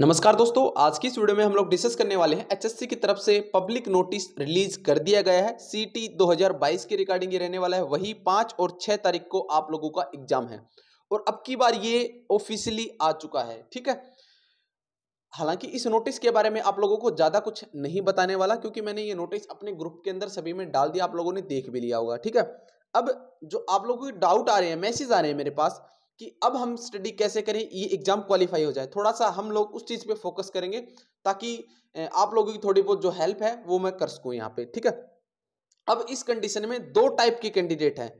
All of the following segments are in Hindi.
नमस्कार दोस्तों आज की इस वीडियो में हम लोग डिस्कस करने वाले हैं एचएससी की तरफ से पब्लिक नोटिस रिलीज कर दिया गया है सीटी 2022 के रिकॉर्डिंग ये रहने वाला है वही पाँच और छः तारीख को आप लोगों का एग्जाम है और अब की बार ये ऑफिशियली आ चुका है ठीक है हालांकि इस नोटिस के बारे में आप लोगों को ज़्यादा कुछ नहीं बताने वाला क्योंकि मैंने ये नोटिस अपने ग्रुप के अंदर सभी में डाल दिया आप लोगों ने देख भी लिया होगा ठीक है अब जो आप लोगों के डाउट आ रहे हैं मैसेज आ रहे हैं मेरे पास कि अब हम स्टडी कैसे करें ये एग्जाम क्वालिफाई हो जाए थोड़ा सा हम लोग उस चीज़ पे फोकस करेंगे ताकि आप लोगों की थोड़ी बहुत जो हेल्प है वो मैं कर सकूं यहाँ पे ठीक है अब इस कंडीशन में दो टाइप के कैंडिडेट हैं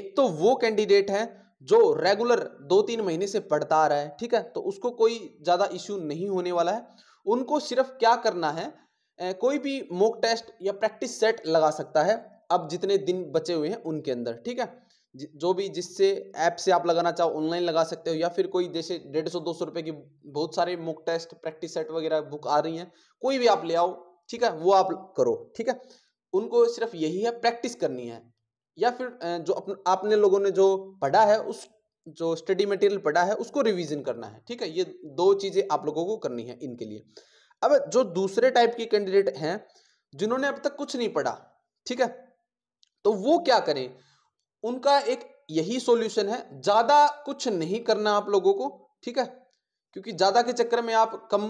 एक तो वो कैंडिडेट है जो रेगुलर दो तीन महीने से पढ़ता आ रहा है ठीक है तो उसको कोई ज़्यादा इश्यू नहीं होने वाला है उनको सिर्फ क्या करना है कोई भी मोक टेस्ट या प्रैक्टिस सेट लगा सकता है अब जितने दिन बचे हुए हैं उनके अंदर ठीक है जो भी जिससे ऐप से आप लगाना चाहो ऑनलाइन लगा सकते हो या फिर कोई जैसे डेढ़ सौ दो सौ रुपए की बहुत सारे मुक टेस्ट प्रैक्टिस सेट वगैरह बुक आ रही हैं कोई भी आप ले आओ ठीक है वो आप करो ठीक है उनको सिर्फ यही है प्रैक्टिस करनी है या फिर जो अपन आपने लोगों ने जो पढ़ा है उस जो स्टडी मटेरियल पढ़ा है उसको रिविजन करना है ठीक है ये दो चीज़ें आप लोगों को करनी है इनके लिए अब जो दूसरे टाइप के कैंडिडेट हैं जिन्होंने अब तक कुछ नहीं पढ़ा ठीक है तो वो क्या करें उनका एक यही सॉल्यूशन है ज़्यादा कुछ नहीं करना आप लोगों को ठीक है क्योंकि ज़्यादा के चक्कर में आप कम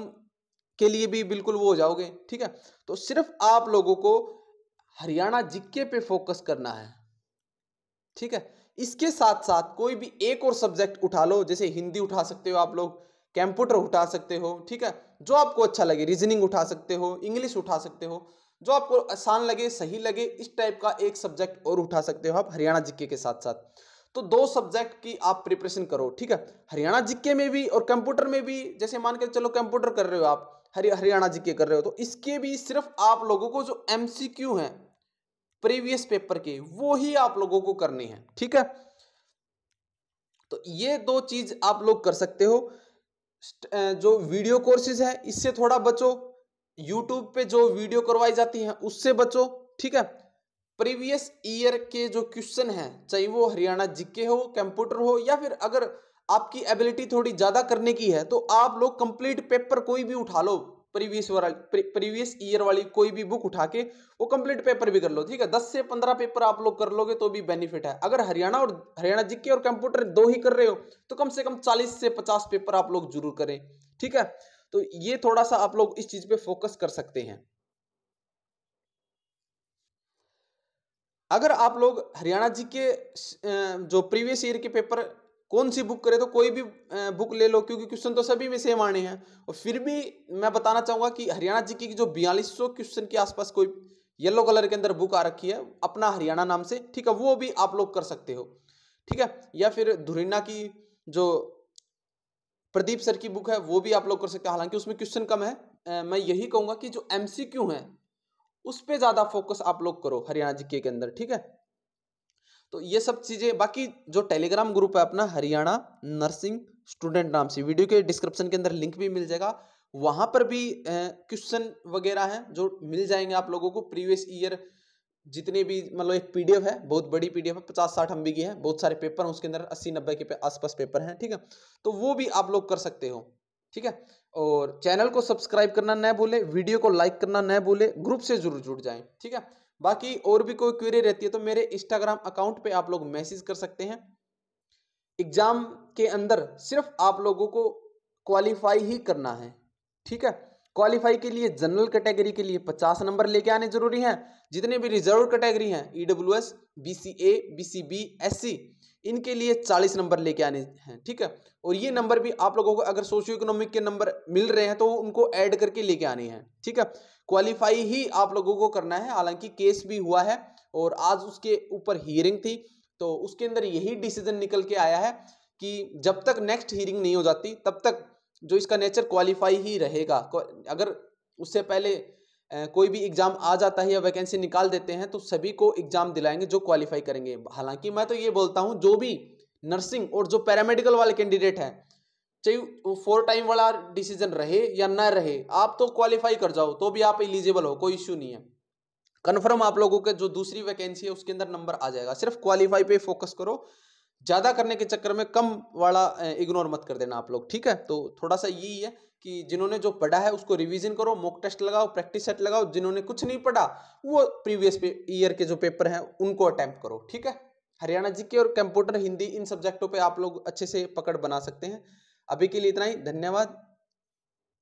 के लिए भी बिल्कुल वो हो जाओगे ठीक है तो सिर्फ आप लोगों को हरियाणा जिक्के पे फोकस करना है ठीक है इसके साथ साथ कोई भी एक और सब्जेक्ट उठा लो जैसे हिंदी उठा सकते हो आप लोग कंप्यूटर उठा सकते हो ठीक है जो आपको अच्छा लगे रीजनिंग उठा सकते हो इंग्लिश उठा सकते हो जो आपको आसान लगे सही लगे इस टाइप का एक सब्जेक्ट और उठा सकते हो आप हरियाणा जिक्के के साथ साथ तो दो सब्जेक्ट की आप प्रिपरेशन करो ठीक है हरियाणा जिक्के में भी और कंप्यूटर में भी जैसे मान के चलो कंप्यूटर कर रहे हो आप हरियाणा जिक्के कर रहे हो तो इसके भी सिर्फ आप लोगों को जो एम सी क्यू है प्रीवियस पेपर के वो ही आप लोगों को करनी है ठीक है तो ये दो चीज आप लोग कर सकते हो जो वीडियो कोर्सेज है इससे थोड़ा बचो यूट्यूब पे जो वीडियो करवाई जाती है उससे बचो ठीक है प्रीवियस ईयर के जो क्वेश्चन है चाहे वो हरियाणा जीके हो कंप्यूटर हो या फिर अगर आपकी एबिलिटी थोड़ी ज़्यादा करने की है तो आप लोग कंप्लीट पेपर कोई भी उठा लो प्रीवियस प्रीवियस ईयर वाली कोई भी बुक उठा के वो कंप्लीट पेपर भी कर लो ठीक है दस से पंद्रह पेपर आप लोग कर लोगे तो भी बेनिफिट है अगर हरियाणा और हरियाणा जीके और कंप्यूटर दो ही कर रहे हो तो कम से कम चालीस से पचास पेपर आप लोग जरूर करें ठीक है तो ये थोड़ा सा आप लोग इस चीज पे फोकस कर सकते हैं अगर आप लोग हरियाणा जी के जो प्रीवियस ईयर के पेपर कौन सी बुक करें तो कोई भी बुक ले लो क्योंकि क्वेश्चन तो सभी में सेम आने हैं और फिर भी मैं बताना चाहूंगा कि हरियाणा जी की जो बयालीस क्वेश्चन के आसपास कोई येलो कलर के अंदर बुक आ रखी है अपना हरियाणा नाम से ठीक है वो भी आप लोग कर सकते हो ठीक है या फिर धुरिना की जो प्रदीप सर की बुक है वो भी आप लोग कर सकते हैं हालांकि उसमें क्वेश्चन कम है मैं यही कहूंगा कि जो एम है उस पर ज्यादा फोकस आप लोग करो हरियाणा जीके के अंदर ठीक है तो ये सब चीजें बाकी जो टेलीग्राम ग्रुप है अपना हरियाणा नर्सिंग स्टूडेंट नाम से वीडियो के डिस्क्रिप्शन के अंदर लिंक भी मिल जाएगा वहां पर भी क्वेश्चन वगैरह हैं जो मिल जाएंगे आप लोगों को प्रीवियस ईयर जितनी भी मतलब एक पीडीएफ है बहुत बड़ी पीडीएफ है पचास साठ एम की है बहुत सारे पेपर हैं उसके अंदर अस्सी नब्बे के आसपास पेपर हैं ठीक है तो वो भी आप लोग कर सकते हो ठीक है और चैनल को सब्सक्राइब करना न भूले वीडियो को लाइक करना न भूले ग्रुप से जरूर जुड़ जाएं ठीक है बाकी और भी कोई क्वेरी रहती है तो मेरे इंस्टाग्राम अकाउंट पे आप लोग मैसेज कर सकते हैं एग्जाम के अंदर सिर्फ आप लोगों को क्वालिफाई ही करना है ठीक है क्वालिफाई के लिए जनरल कैटेगरी के लिए 50 नंबर लेके आने जरूरी हैं जितने भी रिजर्व कैटेगरी हैं E W S B C A B C B S C इनके लिए 40 नंबर लेके आने हैं ठीक है और ये नंबर भी आप लोगों को अगर सोशियो इकोनॉमिक के नंबर मिल रहे हैं तो उनको ऐड करके लेके आने हैं ठीक है क्वालिफाई ही आप लोगों को करना है हालांकि केस भी हुआ है और आज उसके ऊपर हियरिंग थी तो उसके अंदर यही डिसीजन निकल के आया है कि जब तक नेक्स्ट हियरिंग नहीं हो जाती तब तक जो इसका नेचर क्वालिफाई ही रहेगा अगर उससे पहले कोई भी एग्ज़ाम आ जाता है या वैकेंसी निकाल देते हैं तो सभी को एग्ज़ाम दिलाएंगे जो क्वालिफाई करेंगे हालांकि मैं तो ये बोलता हूँ जो भी नर्सिंग और जो पैरामेडिकल वाले कैंडिडेट हैं चाहे वो फोर टाइम वाला डिसीजन रहे या ना रहे आप तो क्वालिफाई कर जाओ तो भी आप एलिजिबल हो कोई इश्यू नहीं है कन्फर्म आप लोगों के जो दूसरी वैकेंसी है उसके अंदर नंबर आ जाएगा सिर्फ क्वालिफाई पे फोकस करो ज़्यादा करने के चक्कर में कम वाला इग्नोर मत कर देना आप लोग ठीक है तो थोड़ा सा यही है कि जिन्होंने जो पढ़ा है उसको रिवीजन करो मॉक टेस्ट लगाओ प्रैक्टिस सेट लगाओ जिन्होंने कुछ नहीं पढ़ा वो प्रीवियस ईयर के जो पेपर हैं उनको अटैम्प्ट करो ठीक है हरियाणा जी के और कंप्यूटर हिंदी इन सब्जेक्टों पे आप लोग अच्छे से पकड़ बना सकते हैं अभी के लिए इतना ही धन्यवाद